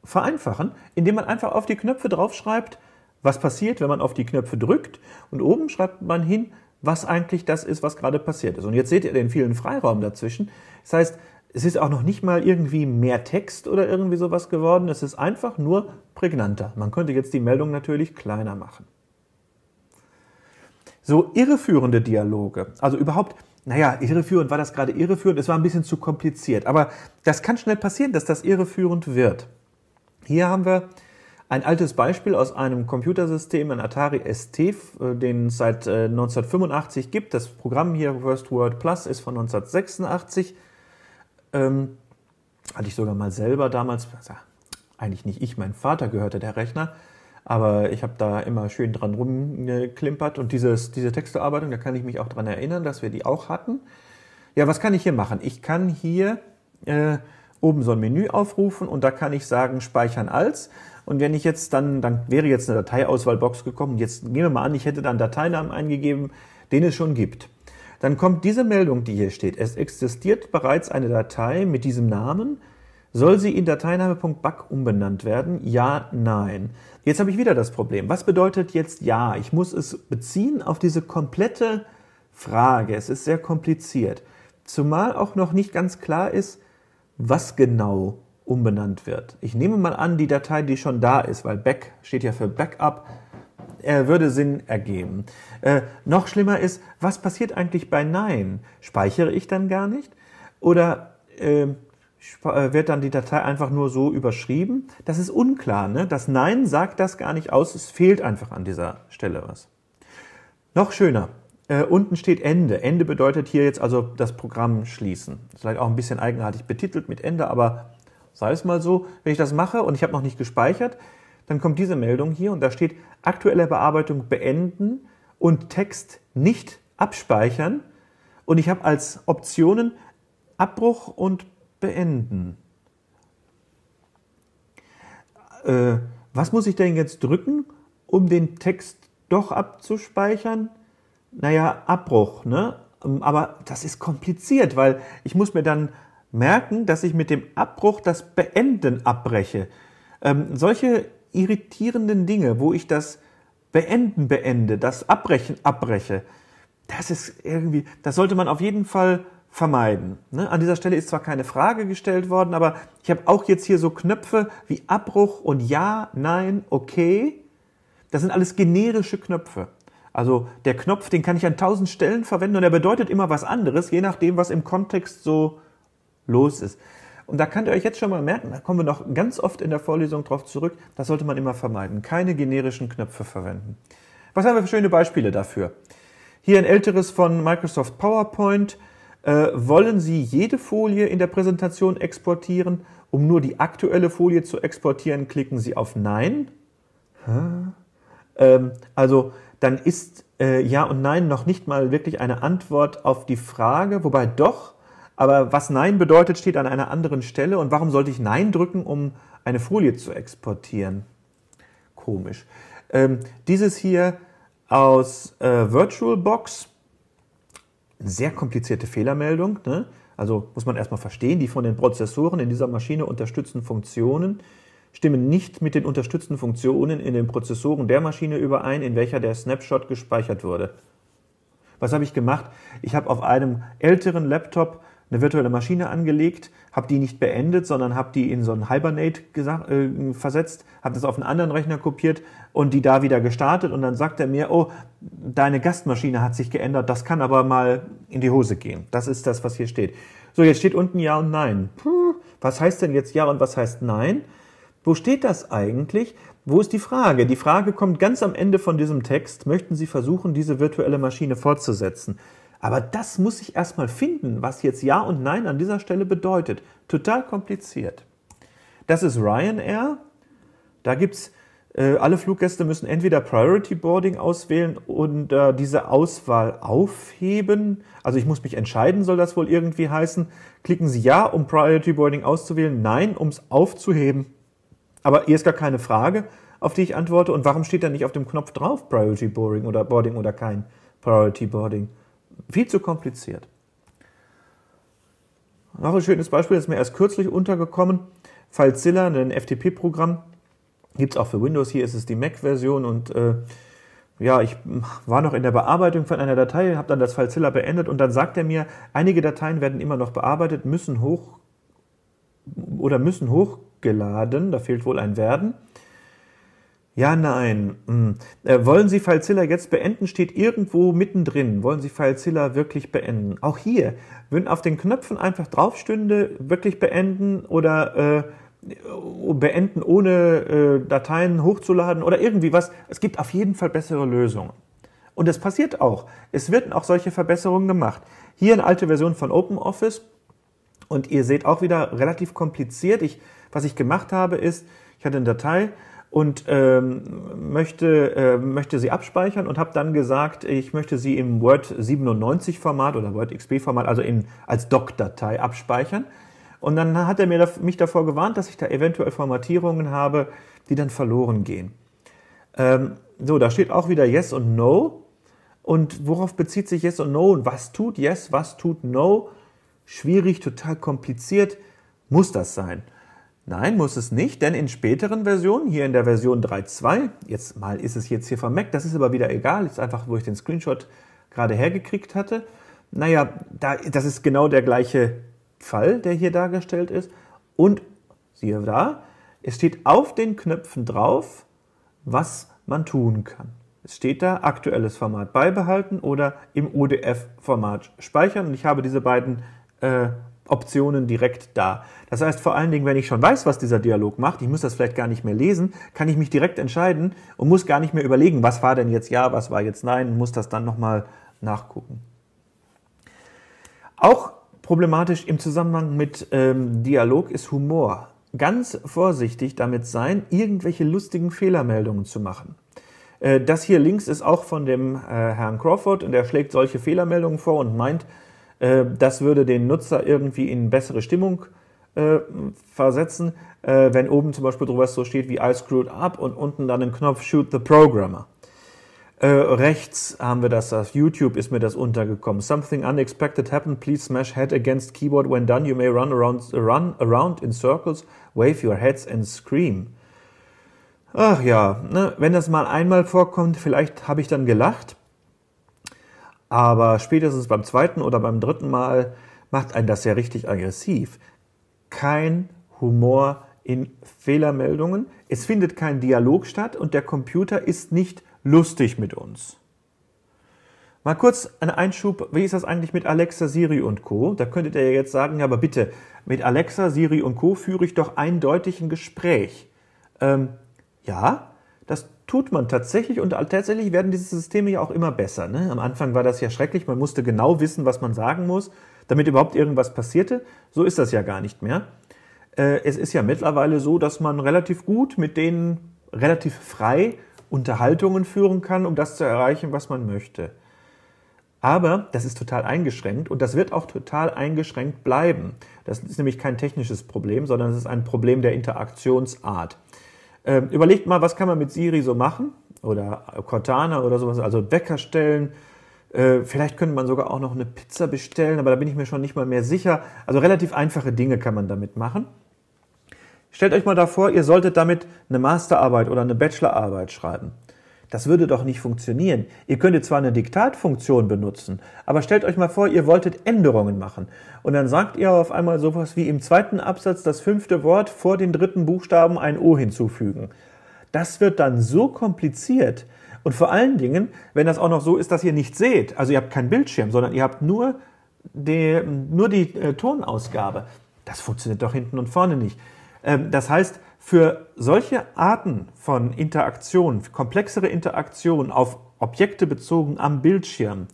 vereinfachen, indem man einfach auf die Knöpfe draufschreibt, was passiert, wenn man auf die Knöpfe drückt. Und oben schreibt man hin, was eigentlich das ist, was gerade passiert ist. Und jetzt seht ihr den vielen Freiraum dazwischen. Das heißt, es ist auch noch nicht mal irgendwie mehr Text oder irgendwie sowas geworden. Es ist einfach nur prägnanter. Man könnte jetzt die Meldung natürlich kleiner machen. So irreführende Dialoge, also überhaupt, naja, irreführend war das gerade irreführend, es war ein bisschen zu kompliziert, aber das kann schnell passieren, dass das irreführend wird. Hier haben wir ein altes Beispiel aus einem Computersystem, ein Atari ST, äh, den es seit 1985 äh, gibt. Das Programm hier First Word Plus ist von 1986. Ähm, hatte ich sogar mal selber damals, also eigentlich nicht ich, mein Vater gehörte der Rechner, aber ich habe da immer schön dran rumgeklimpert und dieses, diese Textverarbeitung, da kann ich mich auch dran erinnern, dass wir die auch hatten. Ja, was kann ich hier machen? Ich kann hier äh, oben so ein Menü aufrufen und da kann ich sagen, speichern als. Und wenn ich jetzt dann, dann wäre jetzt eine Dateiauswahlbox gekommen. Jetzt nehmen wir mal an, ich hätte dann Dateinamen eingegeben, den es schon gibt dann kommt diese Meldung, die hier steht. Es existiert bereits eine Datei mit diesem Namen. Soll sie in Dateiname.bug umbenannt werden? Ja, nein. Jetzt habe ich wieder das Problem. Was bedeutet jetzt ja? Ich muss es beziehen auf diese komplette Frage. Es ist sehr kompliziert. Zumal auch noch nicht ganz klar ist, was genau umbenannt wird. Ich nehme mal an, die Datei, die schon da ist, weil Back steht ja für Backup er würde Sinn ergeben. Äh, noch schlimmer ist, was passiert eigentlich bei Nein? Speichere ich dann gar nicht? Oder ähm, äh, wird dann die Datei einfach nur so überschrieben? Das ist unklar. Ne? Das Nein sagt das gar nicht aus. Es fehlt einfach an dieser Stelle was. Noch schöner. Äh, unten steht Ende. Ende bedeutet hier jetzt also das Programm schließen. Vielleicht auch ein bisschen eigenartig betitelt mit Ende, aber sei es mal so, wenn ich das mache und ich habe noch nicht gespeichert, dann kommt diese Meldung hier und da steht aktuelle Bearbeitung beenden und Text nicht abspeichern. Und ich habe als Optionen Abbruch und beenden. Äh, was muss ich denn jetzt drücken, um den Text doch abzuspeichern? Naja, Abbruch, ne? Ähm, aber das ist kompliziert, weil ich muss mir dann merken, dass ich mit dem Abbruch das Beenden abbreche. Ähm, solche irritierenden Dinge, wo ich das Beenden beende, das Abbrechen abbreche, das ist irgendwie, das sollte man auf jeden Fall vermeiden. Ne? An dieser Stelle ist zwar keine Frage gestellt worden, aber ich habe auch jetzt hier so Knöpfe wie Abbruch und Ja, Nein, Okay. Das sind alles generische Knöpfe. Also der Knopf, den kann ich an tausend Stellen verwenden und er bedeutet immer was anderes, je nachdem, was im Kontext so los ist. Und da könnt ihr euch jetzt schon mal merken, da kommen wir noch ganz oft in der Vorlesung drauf zurück, das sollte man immer vermeiden. Keine generischen Knöpfe verwenden. Was haben wir für schöne Beispiele dafür? Hier ein älteres von Microsoft PowerPoint. Äh, wollen Sie jede Folie in der Präsentation exportieren? Um nur die aktuelle Folie zu exportieren, klicken Sie auf Nein. Ähm, also dann ist äh, Ja und Nein noch nicht mal wirklich eine Antwort auf die Frage, wobei doch, aber was Nein bedeutet, steht an einer anderen Stelle. Und warum sollte ich Nein drücken, um eine Folie zu exportieren? Komisch. Ähm, dieses hier aus äh, VirtualBox, sehr komplizierte Fehlermeldung. Ne? Also muss man erstmal verstehen, die von den Prozessoren in dieser Maschine unterstützten Funktionen stimmen nicht mit den unterstützten Funktionen in den Prozessoren der Maschine überein, in welcher der Snapshot gespeichert wurde. Was habe ich gemacht? Ich habe auf einem älteren Laptop eine virtuelle Maschine angelegt, habe die nicht beendet, sondern habe die in so einen Hibernate äh, versetzt, habe das auf einen anderen Rechner kopiert und die da wieder gestartet und dann sagt er mir, oh, deine Gastmaschine hat sich geändert, das kann aber mal in die Hose gehen. Das ist das, was hier steht. So, jetzt steht unten Ja und Nein. Puh, was heißt denn jetzt Ja und was heißt Nein? Wo steht das eigentlich? Wo ist die Frage? Die Frage kommt ganz am Ende von diesem Text. Möchten Sie versuchen, diese virtuelle Maschine fortzusetzen? Aber das muss ich erstmal finden, was jetzt Ja und Nein an dieser Stelle bedeutet. Total kompliziert. Das ist Ryanair. Da gibt es, äh, alle Fluggäste müssen entweder Priority Boarding auswählen und äh, diese Auswahl aufheben. Also ich muss mich entscheiden, soll das wohl irgendwie heißen. Klicken Sie Ja, um Priority Boarding auszuwählen, Nein, um es aufzuheben. Aber hier ist gar keine Frage, auf die ich antworte. Und warum steht da nicht auf dem Knopf drauf Priority Boarding oder Boarding oder kein Priority Boarding? Viel zu kompliziert. Noch ein schönes Beispiel, ist mir erst kürzlich untergekommen. FileZilla, ein FTP-Programm, gibt es auch für Windows. Hier ist es die Mac-Version und äh, ja, ich war noch in der Bearbeitung von einer Datei, habe dann das FileZilla beendet und dann sagt er mir, einige Dateien werden immer noch bearbeitet, müssen hoch oder müssen hochgeladen, da fehlt wohl ein werden. Ja, nein. Hm. Äh, wollen Sie Falzilla jetzt beenden? Steht irgendwo mittendrin. Wollen Sie Falzilla wirklich beenden? Auch hier, wenn auf den Knöpfen einfach drauf stünde, wirklich beenden oder äh, beenden ohne äh, Dateien hochzuladen oder irgendwie was. Es gibt auf jeden Fall bessere Lösungen. Und es passiert auch. Es werden auch solche Verbesserungen gemacht. Hier eine alte Version von OpenOffice. Und ihr seht auch wieder relativ kompliziert. Ich, was ich gemacht habe, ist, ich hatte eine Datei, und ähm, möchte, äh, möchte sie abspeichern und habe dann gesagt, ich möchte sie im Word 97 Format oder Word XP Format, also in, als Doc-Datei abspeichern. Und dann hat er mir, mich davor gewarnt, dass ich da eventuell Formatierungen habe, die dann verloren gehen. Ähm, so, da steht auch wieder Yes und No. Und worauf bezieht sich Yes und No? Und was tut Yes, was tut No? Schwierig, total kompliziert. Muss das sein? Nein, muss es nicht, denn in späteren Versionen, hier in der Version 3.2, jetzt mal ist es jetzt hier vom Mac, das ist aber wieder egal, jetzt einfach, wo ich den Screenshot gerade hergekriegt hatte. Naja, da, das ist genau der gleiche Fall, der hier dargestellt ist. Und siehe da, es steht auf den Knöpfen drauf, was man tun kann. Es steht da aktuelles Format beibehalten oder im ODF-Format speichern. Und ich habe diese beiden äh, Optionen direkt da. Das heißt vor allen Dingen, wenn ich schon weiß, was dieser Dialog macht, ich muss das vielleicht gar nicht mehr lesen, kann ich mich direkt entscheiden und muss gar nicht mehr überlegen, was war denn jetzt ja, was war jetzt nein muss das dann nochmal nachgucken. Auch problematisch im Zusammenhang mit ähm, Dialog ist Humor. Ganz vorsichtig damit sein, irgendwelche lustigen Fehlermeldungen zu machen. Äh, das hier links ist auch von dem äh, Herrn Crawford und er schlägt solche Fehlermeldungen vor und meint, äh, das würde den Nutzer irgendwie in bessere Stimmung äh, versetzen, äh, wenn oben zum Beispiel drüber so steht wie I screwed up und unten dann ein Knopf Shoot the Programmer. Äh, rechts haben wir das auf YouTube ist mir das untergekommen. Something unexpected happened. Please smash head against keyboard when done. You may run around, run around in circles, wave your heads and scream. Ach ja, ne? wenn das mal einmal vorkommt, vielleicht habe ich dann gelacht. Aber spätestens beim zweiten oder beim dritten Mal macht einen das ja richtig aggressiv. Kein Humor in Fehlermeldungen. Es findet kein Dialog statt und der Computer ist nicht lustig mit uns. Mal kurz ein Einschub, wie ist das eigentlich mit Alexa, Siri und Co? Da könntet ihr ja jetzt sagen, ja, aber bitte, mit Alexa, Siri und Co führe ich doch eindeutig ein Gespräch. Ähm, ja, das tut man tatsächlich und tatsächlich werden diese Systeme ja auch immer besser. Ne? Am Anfang war das ja schrecklich, man musste genau wissen, was man sagen muss, damit überhaupt irgendwas passierte. So ist das ja gar nicht mehr. Äh, es ist ja mittlerweile so, dass man relativ gut mit denen relativ frei Unterhaltungen führen kann, um das zu erreichen, was man möchte. Aber das ist total eingeschränkt und das wird auch total eingeschränkt bleiben. Das ist nämlich kein technisches Problem, sondern es ist ein Problem der Interaktionsart. Ähm, überlegt mal, was kann man mit Siri so machen oder Cortana oder sowas, also Wecker stellen. Äh, vielleicht könnte man sogar auch noch eine Pizza bestellen, aber da bin ich mir schon nicht mal mehr sicher. Also relativ einfache Dinge kann man damit machen. Stellt euch mal davor, ihr solltet damit eine Masterarbeit oder eine Bachelorarbeit schreiben. Das würde doch nicht funktionieren. Ihr könntet zwar eine Diktatfunktion benutzen, aber stellt euch mal vor, ihr wolltet Änderungen machen. Und dann sagt ihr auf einmal sowas wie im zweiten Absatz das fünfte Wort vor den dritten Buchstaben ein O hinzufügen. Das wird dann so kompliziert. Und vor allen Dingen, wenn das auch noch so ist, dass ihr nichts seht, also ihr habt keinen Bildschirm, sondern ihr habt nur die, nur die äh, Tonausgabe. Das funktioniert doch hinten und vorne nicht. Ähm, das heißt, für solche Arten von Interaktionen, komplexere Interaktionen auf Objekte bezogen am Bildschirm,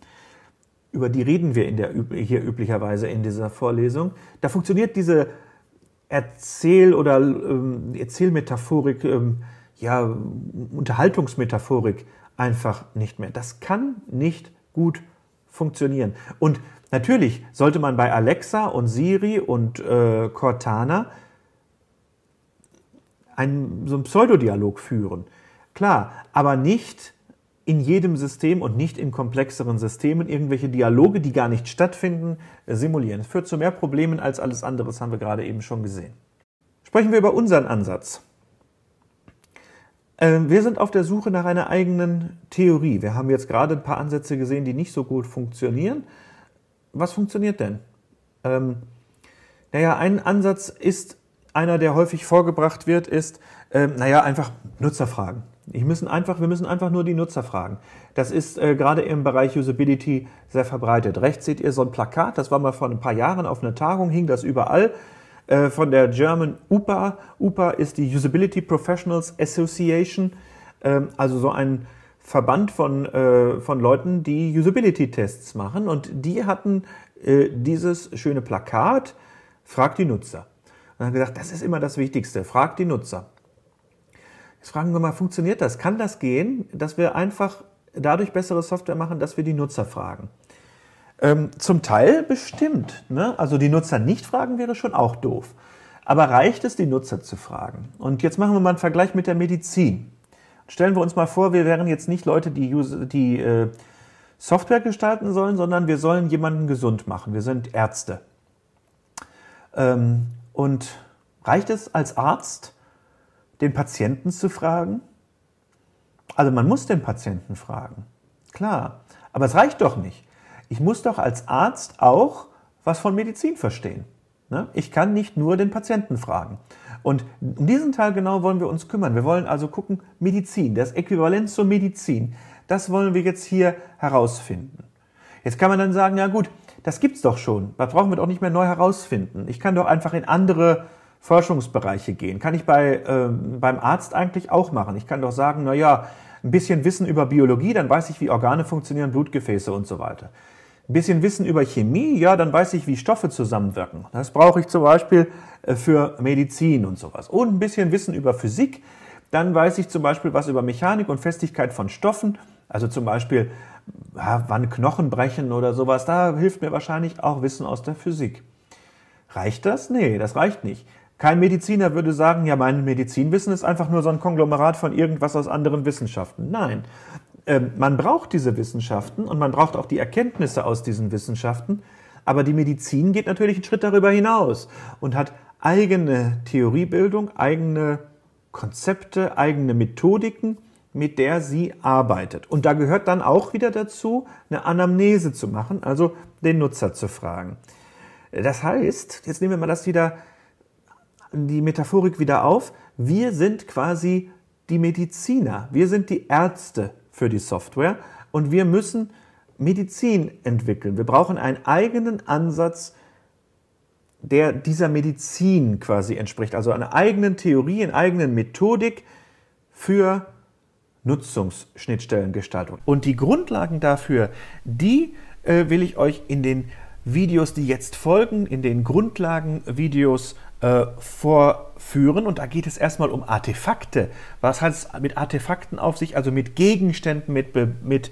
über die reden wir in der, hier üblicherweise in dieser Vorlesung, da funktioniert diese Erzähl- oder ähm, Erzählmetaphorik, ähm, ja, Unterhaltungsmetaphorik einfach nicht mehr. Das kann nicht gut funktionieren. Und natürlich sollte man bei Alexa und Siri und äh, Cortana einen, so einen Pseudodialog führen. Klar, aber nicht in jedem System und nicht in komplexeren Systemen irgendwelche Dialoge, die gar nicht stattfinden, äh, simulieren. Es führt zu mehr Problemen als alles andere, haben wir gerade eben schon gesehen. Sprechen wir über unseren Ansatz. Äh, wir sind auf der Suche nach einer eigenen Theorie. Wir haben jetzt gerade ein paar Ansätze gesehen, die nicht so gut funktionieren. Was funktioniert denn? Ähm, naja, ein Ansatz ist einer, der häufig vorgebracht wird, ist, äh, naja, einfach Nutzerfragen. Ich müssen einfach, wir müssen einfach nur die Nutzer fragen. Das ist äh, gerade im Bereich Usability sehr verbreitet. Rechts seht ihr so ein Plakat, das war mal vor ein paar Jahren auf einer Tagung, hing das überall äh, von der German UPA. UPA ist die Usability Professionals Association, ähm, also so ein Verband von, äh, von Leuten, die Usability-Tests machen. Und die hatten äh, dieses schöne Plakat, Frag die Nutzer. Und haben gesagt, das ist immer das Wichtigste. Frag die Nutzer. Jetzt fragen wir mal, funktioniert das? Kann das gehen, dass wir einfach dadurch bessere Software machen, dass wir die Nutzer fragen? Ähm, zum Teil bestimmt. Ne? Also die Nutzer nicht fragen wäre schon auch doof. Aber reicht es, die Nutzer zu fragen? Und jetzt machen wir mal einen Vergleich mit der Medizin. Stellen wir uns mal vor, wir wären jetzt nicht Leute, die, User, die äh, Software gestalten sollen, sondern wir sollen jemanden gesund machen. Wir sind Ärzte. Ähm, und reicht es als Arzt, den Patienten zu fragen? Also man muss den Patienten fragen, klar. Aber es reicht doch nicht. Ich muss doch als Arzt auch was von Medizin verstehen. Ne? Ich kann nicht nur den Patienten fragen. Und um diesen Teil genau wollen wir uns kümmern. Wir wollen also gucken, Medizin, das Äquivalent zur Medizin, das wollen wir jetzt hier herausfinden. Jetzt kann man dann sagen, ja gut, das gibt's doch schon. Das brauchen wir doch nicht mehr neu herausfinden. Ich kann doch einfach in andere Forschungsbereiche gehen. Kann ich bei, ähm, beim Arzt eigentlich auch machen. Ich kann doch sagen, na ja, ein bisschen Wissen über Biologie, dann weiß ich, wie Organe funktionieren, Blutgefäße und so weiter. Ein bisschen Wissen über Chemie, ja, dann weiß ich, wie Stoffe zusammenwirken. Das brauche ich zum Beispiel äh, für Medizin und sowas. Und ein bisschen Wissen über Physik, dann weiß ich zum Beispiel was über Mechanik und Festigkeit von Stoffen also zum Beispiel, wann Knochen brechen oder sowas, da hilft mir wahrscheinlich auch Wissen aus der Physik. Reicht das? Nee, das reicht nicht. Kein Mediziner würde sagen, ja, mein Medizinwissen ist einfach nur so ein Konglomerat von irgendwas aus anderen Wissenschaften. Nein, ähm, man braucht diese Wissenschaften und man braucht auch die Erkenntnisse aus diesen Wissenschaften, aber die Medizin geht natürlich einen Schritt darüber hinaus und hat eigene Theoriebildung, eigene Konzepte, eigene Methodiken mit der sie arbeitet. Und da gehört dann auch wieder dazu, eine Anamnese zu machen, also den Nutzer zu fragen. Das heißt, jetzt nehmen wir mal das wieder, die Metaphorik wieder auf. Wir sind quasi die Mediziner. Wir sind die Ärzte für die Software und wir müssen Medizin entwickeln. Wir brauchen einen eigenen Ansatz, der dieser Medizin quasi entspricht. Also eine eigenen Theorie, eine eigenen Methodik für Nutzungsschnittstellengestaltung. Und die Grundlagen dafür, die äh, will ich euch in den Videos, die jetzt folgen, in den Grundlagenvideos äh, vorführen. Und da geht es erstmal um Artefakte. Was hat es mit Artefakten auf sich? Also mit Gegenständen, mit, mit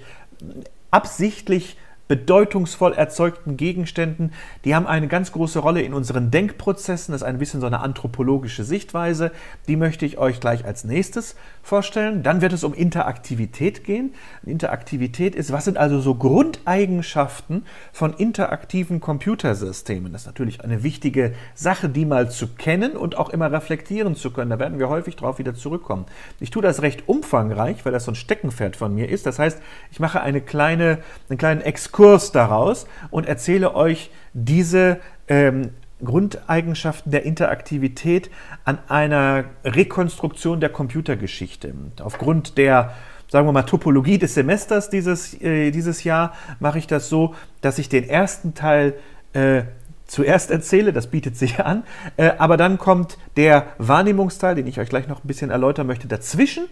absichtlich bedeutungsvoll erzeugten Gegenständen, die haben eine ganz große Rolle in unseren Denkprozessen. Das ist ein bisschen so eine anthropologische Sichtweise. Die möchte ich euch gleich als nächstes vorstellen. Dann wird es um Interaktivität gehen. Interaktivität ist, was sind also so Grundeigenschaften von interaktiven Computersystemen? Das ist natürlich eine wichtige Sache, die mal zu kennen und auch immer reflektieren zu können. Da werden wir häufig drauf wieder zurückkommen. Ich tue das recht umfangreich, weil das so ein Steckenpferd von mir ist. Das heißt, ich mache eine kleine, einen kleinen Exkurs Exkurs daraus und erzähle euch diese ähm, Grundeigenschaften der Interaktivität an einer Rekonstruktion der Computergeschichte. Aufgrund der sagen wir mal, Topologie des Semesters dieses, äh, dieses Jahr mache ich das so, dass ich den ersten Teil äh, zuerst erzähle, das bietet sich an. Äh, aber dann kommt der Wahrnehmungsteil, den ich euch gleich noch ein bisschen erläutern möchte, dazwischen.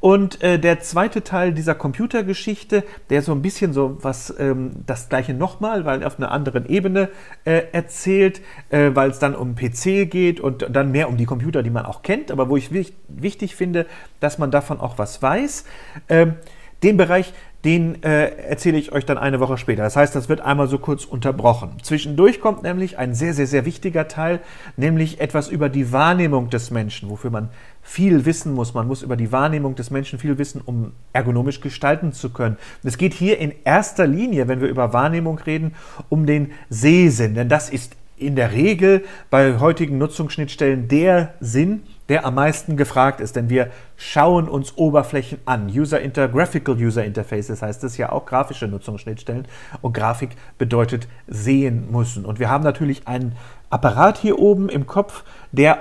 Und äh, der zweite Teil dieser Computergeschichte, der so ein bisschen so was ähm, das gleiche nochmal, weil auf einer anderen Ebene äh, erzählt, weil es dann um PC geht und dann mehr um die Computer, die man auch kennt, aber wo ich wichtig finde, dass man davon auch was weiß. Ähm, den Bereich den äh, erzähle ich euch dann eine Woche später. Das heißt, das wird einmal so kurz unterbrochen. Zwischendurch kommt nämlich ein sehr, sehr, sehr wichtiger Teil, nämlich etwas über die Wahrnehmung des Menschen, wofür man viel wissen muss. Man muss über die Wahrnehmung des Menschen viel wissen, um ergonomisch gestalten zu können. Und es geht hier in erster Linie, wenn wir über Wahrnehmung reden, um den Sehsinn, denn das ist in der Regel bei heutigen Nutzungsschnittstellen der Sinn, der am meisten gefragt ist, denn wir schauen uns Oberflächen an. User Inter Graphical User Interfaces heißt es ja auch grafische Nutzungsschnittstellen und Grafik bedeutet sehen müssen. Und wir haben natürlich einen Apparat hier oben im Kopf, der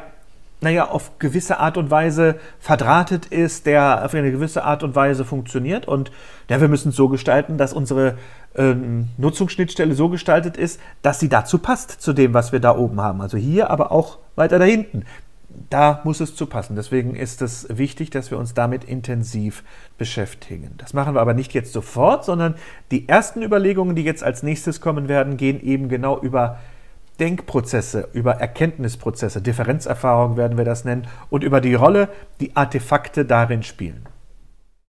naja, auf gewisse Art und Weise verdrahtet ist, der auf eine gewisse Art und Weise funktioniert. Und ja, wir müssen es so gestalten, dass unsere ähm, Nutzungsschnittstelle so gestaltet ist, dass sie dazu passt, zu dem, was wir da oben haben. Also hier, aber auch weiter da hinten da muss es zu passen. Deswegen ist es wichtig, dass wir uns damit intensiv beschäftigen. Das machen wir aber nicht jetzt sofort, sondern die ersten Überlegungen, die jetzt als nächstes kommen werden, gehen eben genau über Denkprozesse, über Erkenntnisprozesse, Differenzerfahrung werden wir das nennen, und über die Rolle, die Artefakte darin spielen.